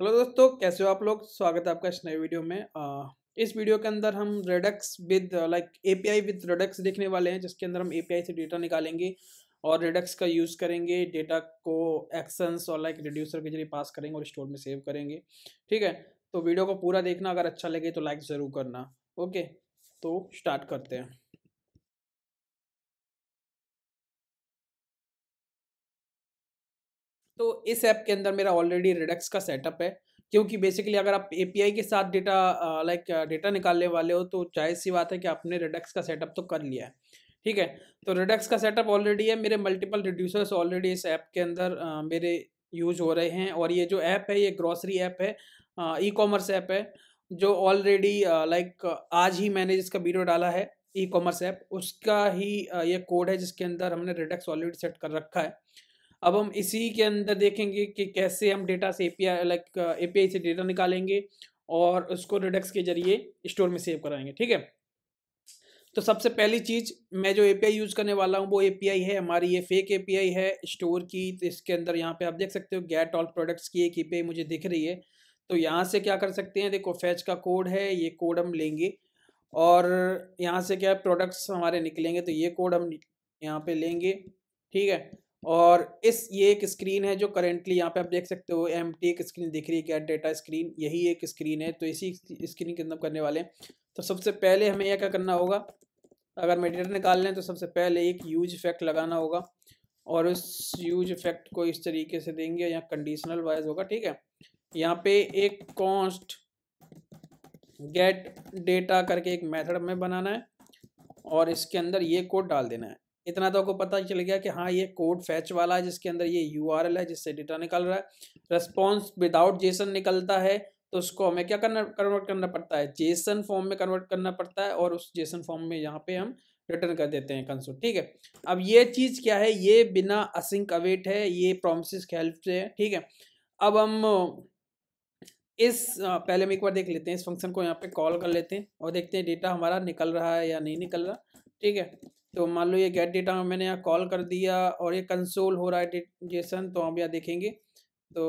Hello दोस्तों कैसे हो आप लोग स्वागत है आपका इस नए वीडियो में आ, इस वीडियो के अंदर हम redux with like API with redux देखने वाले हैं जिसके अंदर हम एपीआई से डेटा निकालेंगे और रेडक्स का यूज़ करेंगे डेटा को एक्सेंस और लाइक रिड्यूसर के जरिए पास करेंगे और स्टोर में सेव करेंगे ठीक है तो वीडियो को पूरा देखना अगर अच्छा लगे तो लाइक ज़रूर करना ओके तो स्टार्ट करते हैं तो इस ऐप के अंदर मेरा ऑलरेडी रिडक्स का सेटअप है क्योंकि बेसिकली अगर आप एपीआई के साथ डेटा लाइक डेटा निकालने वाले हो तो जाहिर सी बात है कि आपने रिडक्स का सेटअप तो कर लिया है ठीक है तो रिडक्स का सेटअप ऑलरेडी है मेरे मल्टीपल रिड्यूसर्स ऑलरेडी इस ऐप के अंदर आ, मेरे यूज हो रहे हैं और ये जो ऐप है ये ग्रॉसरी ऐप है ई कॉमर्स ऐप है जो ऑलरेडी लाइक आज ही मैंने जिसका वीडियो डाला है ई कॉमर्स ऐप उसका ही आ, ये कोड है जिसके अंदर हमने रिडक्स ऑलरेडी सेट कर रखा है अब हम इसी के अंदर देखेंगे कि कैसे हम डेटा से एपीआई लाइक एपीआई से डेटा निकालेंगे और उसको रिडक्स के जरिए स्टोर में सेव कराएंगे ठीक है तो सबसे पहली चीज़ मैं जो एपीआई यूज़ करने वाला हूँ वो एपीआई है हमारी ये फेक एपीआई है स्टोर की तो इसके अंदर यहाँ पे आप देख सकते हो गेट ऑल प्रोडक्ट्स की एक एपीआई मुझे दिख रही है तो यहाँ से क्या कर सकते हैं देखो फैच का कोड है ये कोड हम लेंगे और यहाँ से क्या प्रोडक्ट्स हमारे निकलेंगे तो ये कोड हम यहाँ पे लेंगे ठीक है और इस ये एक स्क्रीन है जो करेंटली यहाँ पे आप देख सकते हो एम टी एक स्क्रीन दिख रही है कैट डेटा स्क्रीन यही एक स्क्रीन है तो इसी स्क्रीन के अंदर करने वाले हैं तो सबसे पहले हमें यह क्या करना होगा अगर मेडिटर निकाल लें तो सबसे पहले एक यूज इफेक्ट लगाना होगा और उस यूज इफेक्ट को इस तरीके से देंगे यहाँ कंडीशनल वाइज होगा ठीक है यहाँ पे एक कॉन्स्ट गेट डेटा करके एक मेथड में बनाना है और इसके अंदर ये कोड डाल देना है इतना तो आपको पता चल गया कि हाँ ये कोड फैच वाला है जिसके अंदर ये यू है जिससे डेटा निकल रहा है रेस्पॉन्स विदाउट जेसन निकलता है तो उसको हमें क्या करना कन्वर्ट करना पड़ता है जेसन फॉर्म में कन्वर्ट करना पड़ता है और उस जेसन फॉर्म में यहाँ पे हम रिटर्न कर देते हैं कंसोल ठीक है अब ये चीज़ क्या है ये बिना असिंक अवेट है ये प्रोमिस के हेल्प से है ठीक है अब हम इस पहले हम एक बार देख लेते हैं इस फंक्शन को यहाँ पे कॉल कर लेते हैं और देखते हैं डेटा हमारा निकल रहा है या नहीं निकल रहा ठीक है तो मान लो ये गेट डेटा में मैंने यहाँ कॉल कर दिया और ये कंसोल हो रहा है जेसन तो आप यहाँ देखेंगे तो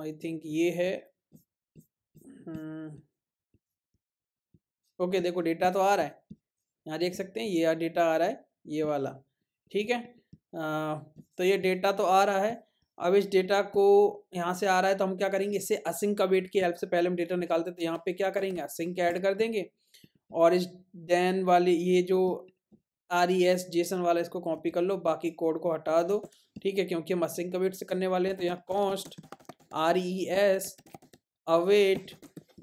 आई थिंक ये है हम्म। ओके देखो डेटा तो आ रहा है यहाँ देख सकते हैं ये डेटा आ रहा है ये वाला ठीक है आ, तो ये डेटा तो आ रहा है अब इस डेटा को यहाँ से आ रहा है तो हम क्या करेंगे इससे असिंक का वेट की हेल्प से पहले हम डेटा निकालते तो यहाँ पे क्या करेंगे असिंक ऐड कर देंगे और इस देन वाली ये जो आर ई एस जेसन वाला इसको कॉपी कर लो बाकी कोड को हटा दो ठीक है क्योंकि हम असिंक अवेट से करने वाले हैं तो यहाँ const R E S await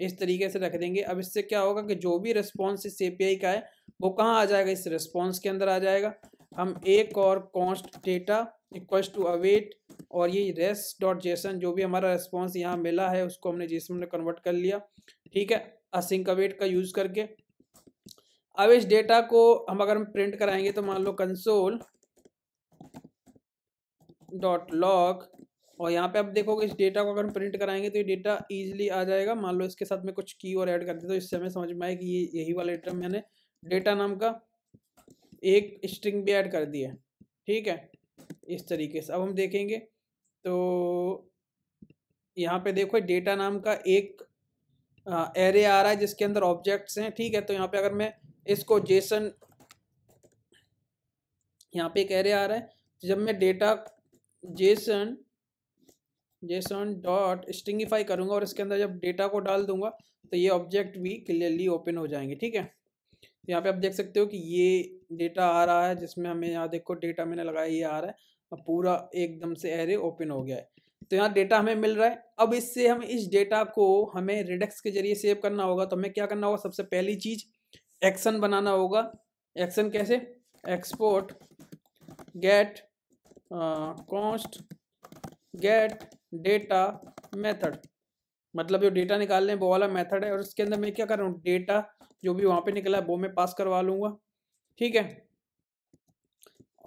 इस तरीके से रख देंगे अब इससे क्या होगा कि जो भी रिस्पॉन्स इस ए का है वो कहाँ आ जाएगा इस रिस्पॉन्स के अंदर आ जाएगा हम एक और const data equal to await और ये रेस डॉट जेसन जो भी हमारा रिस्पॉन्स यहाँ मिला है उसको हमने जेसन में कन्वर्ट कर लिया ठीक है असिंक अवेट का यूज़ करके अब इस डेटा को हम अगर हम प्रिंट कराएंगे तो मान लो कंसोल डॉट लॉग और यहाँ पे आप देखोगे इस डेटा को अगर हम प्रिंट कराएंगे तो ये डेटा इजीली आ जाएगा मान लो इसके साथ में कुछ की और ऐड कर दे तो इससे हमें समझ में आए कि ये यही वाला आइटम मैंने डेटा नाम का एक स्ट्रिंग भी ऐड कर दिया ठीक है इस तरीके से अब हम देखेंगे तो यहाँ पे देखो डेटा नाम का एक एरे आ रहा है जिसके अंदर ऑब्जेक्ट्स हैं ठीक है तो यहाँ पे अगर मैं इसको जेसन यहाँ पे कह रहे आ रहा है जब मैं data JSON JSON dot stringify करूँगा और इसके अंदर जब डेटा को डाल दूंगा तो ये ऑब्जेक्ट भी क्लियरली ओपन हो जाएंगे ठीक है तो यहाँ पे आप देख सकते हो कि ये डेटा आ रहा है जिसमें हमें यहाँ देखो डेटा मैंने लगाया ये आ रहा है पूरा एकदम से एरे ओपन हो गया है तो यहाँ डेटा हमें मिल रहा है अब इससे हम इस डेटा को हमें रिडक्स के जरिए सेव करना होगा तो हमें क्या करना होगा सबसे पहली चीज़ एक्शन बनाना होगा एक्शन कैसे export get const get data method मतलब जो डेटा निकालने वो वाला मेथड है और इसके अंदर मैं क्या कर रहा हूँ डेटा जो भी वहाँ पे निकला है वो मैं पास करवा लूँगा ठीक है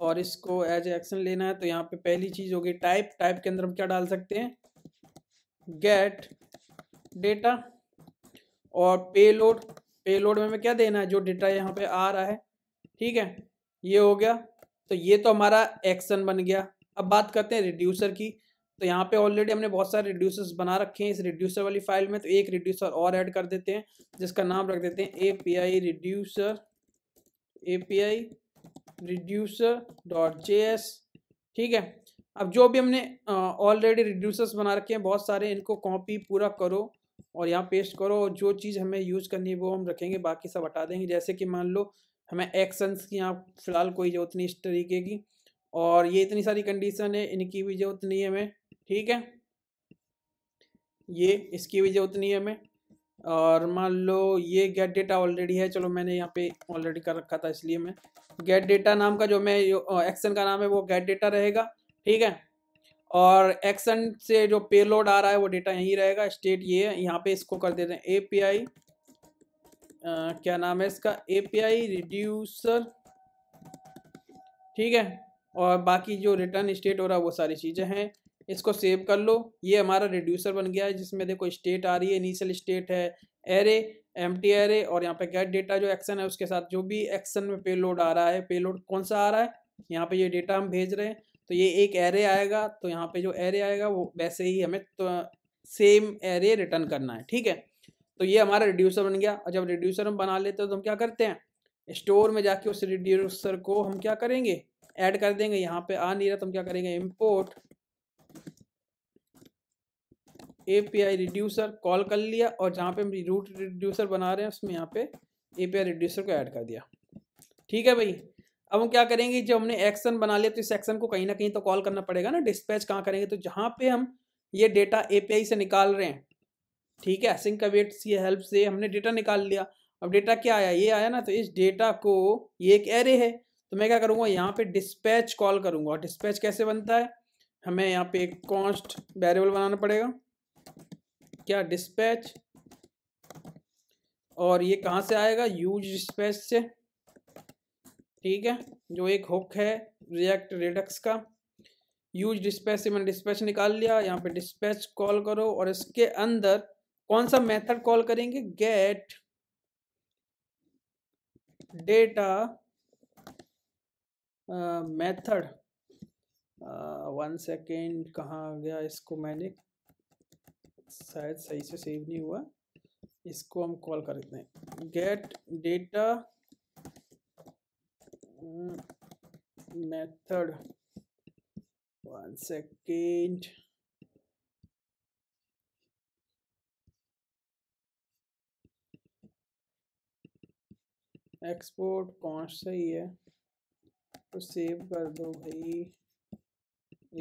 और इसको एज एक्शन लेना है तो यहाँ पे पहली चीज़ होगी टाइप टाइप के अंदर हम क्या डाल सकते हैं गेट डेटा और पे लोड पेलोड में हमें क्या देना है जो डेटा यहाँ पे आ रहा है ठीक है ये हो गया तो ये तो हमारा एक्शन बन गया अब बात करते हैं रिड्यूसर की तो यहाँ पे ऑलरेडी हमने बहुत सारे रिड्यूसर्स बना रखे हैं इस रिड्यूसर वाली फाइल में तो एक रिड्यूसर और ऐड कर देते हैं जिसका नाम रख देते हैं A P I reducer A P I reducer dot J S ठीक है अब जो भी हमने ऑलरेडी रिड्यूसर्स बना रखे हैं बहुत सारे इनको कॉपी पूरा करो और यहाँ पेस्ट करो और जो चीज़ हमें यूज़ करनी है वो हम रखेंगे बाकी सब हटा देंगे जैसे कि मान लो हमें एक्शंस की यहाँ फ़िलहाल कोई ज़रूरत नहीं इस तरीके की और ये इतनी सारी कंडीशन है इनकी भी ज़रूरत नहीं है हमें ठीक है ये इसकी भी ज़रूरत नहीं है हमें और मान लो ये गेट डेटा ऑलरेडी है चलो मैंने यहाँ पे ऑलरेडी कर रखा था इसलिए मैं गेट डेटा नाम का जो मैं एक्शन का नाम है वो गेट डेटा रहेगा ठीक है और एक्शन से जो पेलोड आ रहा है वो डेटा यहीं रहेगा स्टेट ये है यहाँ पे इसको कर देते हैं एपीआई क्या नाम है इसका एपीआई रिड्यूसर ठीक है और बाकी जो रिटर्न स्टेट हो रहा है वो सारी चीज़ें हैं इसको सेव कर लो ये हमारा रिड्यूसर बन गया है जिसमें देखो स्टेट आ रही है इनिशियल स्टेट है एरे एम टी एरे और यहाँ पे गेट डेटा जो एक्शन है उसके साथ जो भी एक्शन में पेलोड आ रहा है पेलोड कौन सा आ रहा है यहाँ पे ये डेटा हम भेज रहे हैं तो ये एक एरे आएगा तो यहाँ पे जो एरे आएगा वो वैसे ही हमें तो सेम एरे रिटर्न करना है ठीक है तो ये हमारा रिड्यूसर बन गया और जब रिड्यूसर हम बना लेते हैं तो हम क्या करते हैं स्टोर में जाके उस रिड्यूसर को हम क्या करेंगे ऐड कर देंगे यहाँ पे आ नहीं रहा तो हम क्या करेंगे इम्पोर्ट ए रिड्यूसर कॉल कर लिया और जहाँ पे हम रूट रिड्यूसर बना रहे हैं उसमें यहाँ पे ए रिड्यूसर को ऐड कर दिया ठीक है भाई अब हम क्या करेंगे जब हमने एक्शन बना लिया तो इस एक्शन को कहीं ना कहीं तो कॉल करना पड़ेगा ना डिस्पैच कहाँ करेंगे तो जहाँ पे हम ये डेटा एपीआई से निकाल रहे हैं ठीक है सिंक अवेट्स ये हेल्प से हमने डेटा निकाल लिया अब डेटा क्या आया ये आया ना तो इस डेटा को ये एक एरे है तो मैं क्या करूँगा यहाँ पे डिस्पैच कॉल करूँगा और डिस्पैच कैसे बनता है हमें यहाँ पे एक कॉन्स्ट वेरिएबल बनाना पड़ेगा क्या डिस्पैच और ये कहाँ से आएगा यूज डिस्पैच से ठीक है जो एक हुक है रिएक्ट रिडक्स का यूज डिस्पैच से मैंने डिस्पैच निकाल लिया यहाँ पे डिस्पैच कॉल करो और इसके अंदर कौन सा मेथड कॉल करेंगे get data method one second कहाँ गया इसको मैंने शायद सही से सेव नहीं हुआ इसको हम कॉल करते हैं get data method one second export कौन सही है तो सेव कर दो भाई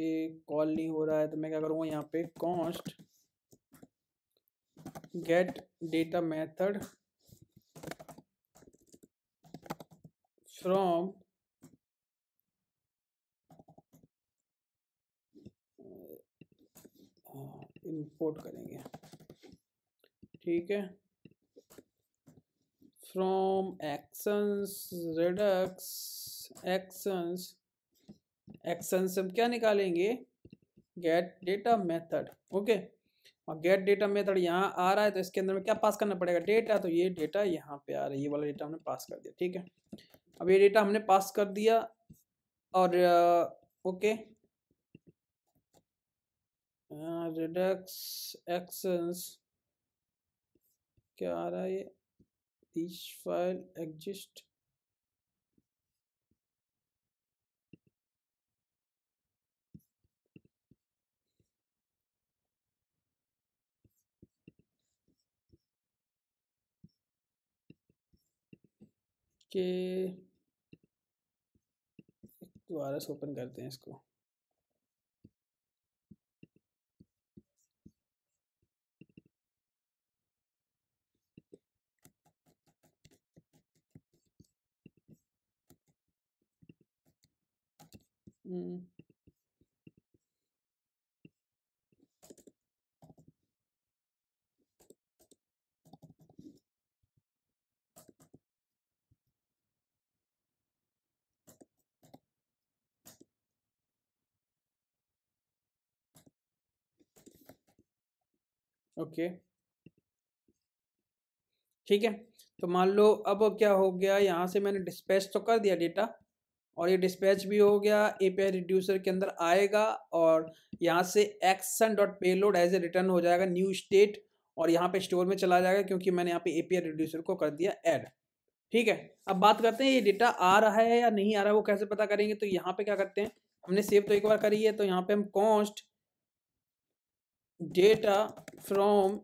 ये कॉल नहीं हो रहा है तो मैं क्या करूँगा यहाँ पे const get data method from import करेंगे ठीक है from actions redux actions actions हम क्या निकालेंगे गेट डेटा मेथड ओके और गेट डेटा मेथड यहाँ आ रहा है तो इसके अंदर में क्या पास करना पड़ेगा डेटा तो ये डेटा यहाँ पे आ रहा है ये वाला डेटा हमने पास कर दिया ठीक है अब ये डेटा हमने पास कर दिया और ओके uh, हाँ, रिडक्स एक्सेंस क्या आ रहा है ये फाइल एग्जिस्ट के दोबारा से ओपन करते हैं इसको ओके mm-hmm. ठीक है तो मान लो अब क्या हो गया यहाँ से मैंने डिस्पैच तो कर दिया डेटा और ये डिस्पैच भी हो गया एपीआई रिड्यूसर के अंदर आएगा और यहाँ से action dot payload as a return हो जाएगा न्यू स्टेट और यहाँ पे स्टोर में चला जाएगा क्योंकि मैंने यहाँ पे एपीआई रिड्यूसर को कर दिया ऐड ठीक है अब बात करते हैं ये डेटा आ रहा है या नहीं आ रहा है वो कैसे पता करेंगे तो यहाँ पे क्या करते हैं हमने सेव तो एक बार करी है तो यहाँ पे हम कॉन्स्ट डेटा फ्रॉम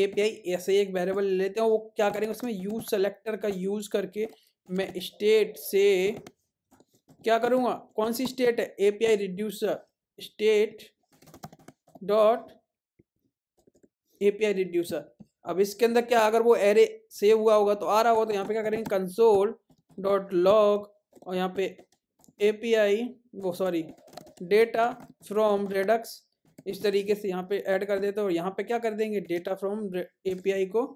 आई ऐसे एक वेरेबल लेते हैं वो क्या करेंगे उसमें यूज सेलेक्टर का यूज करके मैं स्टेट से क्या करूँगा कौन सी स्टेट है A P I reducer state dot A P I reducer अब इसके अंदर क्या अगर वो एरे सेव हुआ होगा तो आ रहा होगा तो यहाँ पे क्या करेंगे कंसोल डॉट लॉग और यहाँ पे ए पी आई वो सॉरी डेटा फ्रॉम रेडक्स इस तरीके से यहाँ पे ऐड कर देते हैं और यहाँ पे क्या कर देंगे data from A P I को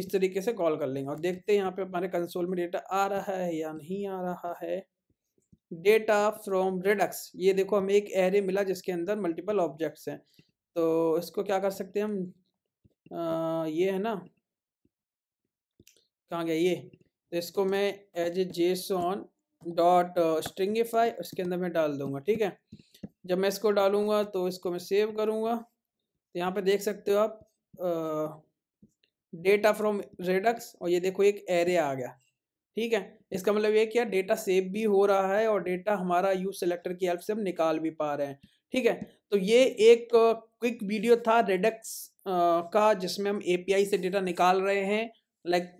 इस तरीके से कॉल कर लेंगे और देखते हैं यहाँ पे हमारे कंसोल में डेटा आ रहा है या नहीं आ रहा है डेटा फ्रॉम रिडक्स ये देखो हमें एक एरे मिला जिसके अंदर मल्टीपल ऑब्जेक्ट्स हैं तो इसको क्या कर सकते हैं हम आ, ये है ना कहाँ गया ये तो इसको मैं as a JSON dot stringify उसके अंदर मैं डाल दूंगा ठीक है जब मैं इसको डालूंगा तो इसको मैं सेव करूंगा तो यहाँ पे देख सकते हो आप आ, डेटा फ्रॉम रेडक्स और ये देखो एक एरे आ गया ठीक है इसका मतलब ये क्या डेटा सेव भी हो रहा है और डेटा हमारा यूज सेलेक्टर की हेल्प से हम निकाल भी पा रहे हैं ठीक है तो ये एक क्विक वीडियो था रेडक्स का जिसमें हम एपीआई से डेटा निकाल रहे हैं लाइक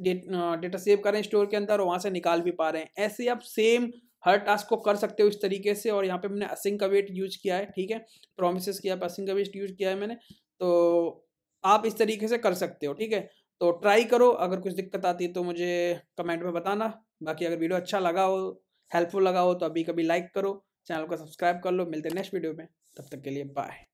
डेटा सेव कर रहे हैं स्टोर के अंदर और वहाँ से निकाल भी पा रहे हैं ऐसे आप सेम हर टास्क को कर सकते हो इस तरीके से और यहाँ पे हमने का वेट यूज किया है ठीक है प्रोमिस किया का अवेट यूज किया है मैंने तो आप इस तरीके से कर सकते हो ठीक है तो ट्राई करो अगर कुछ दिक्कत आती है तो मुझे कमेंट में बताना बाकी अगर वीडियो अच्छा लगा हो हेल्पफुल लगा हो तो अभी कभी लाइक करो चैनल को सब्सक्राइब कर लो मिलते हैं नेक्स्ट वीडियो में तब तक के लिए बाय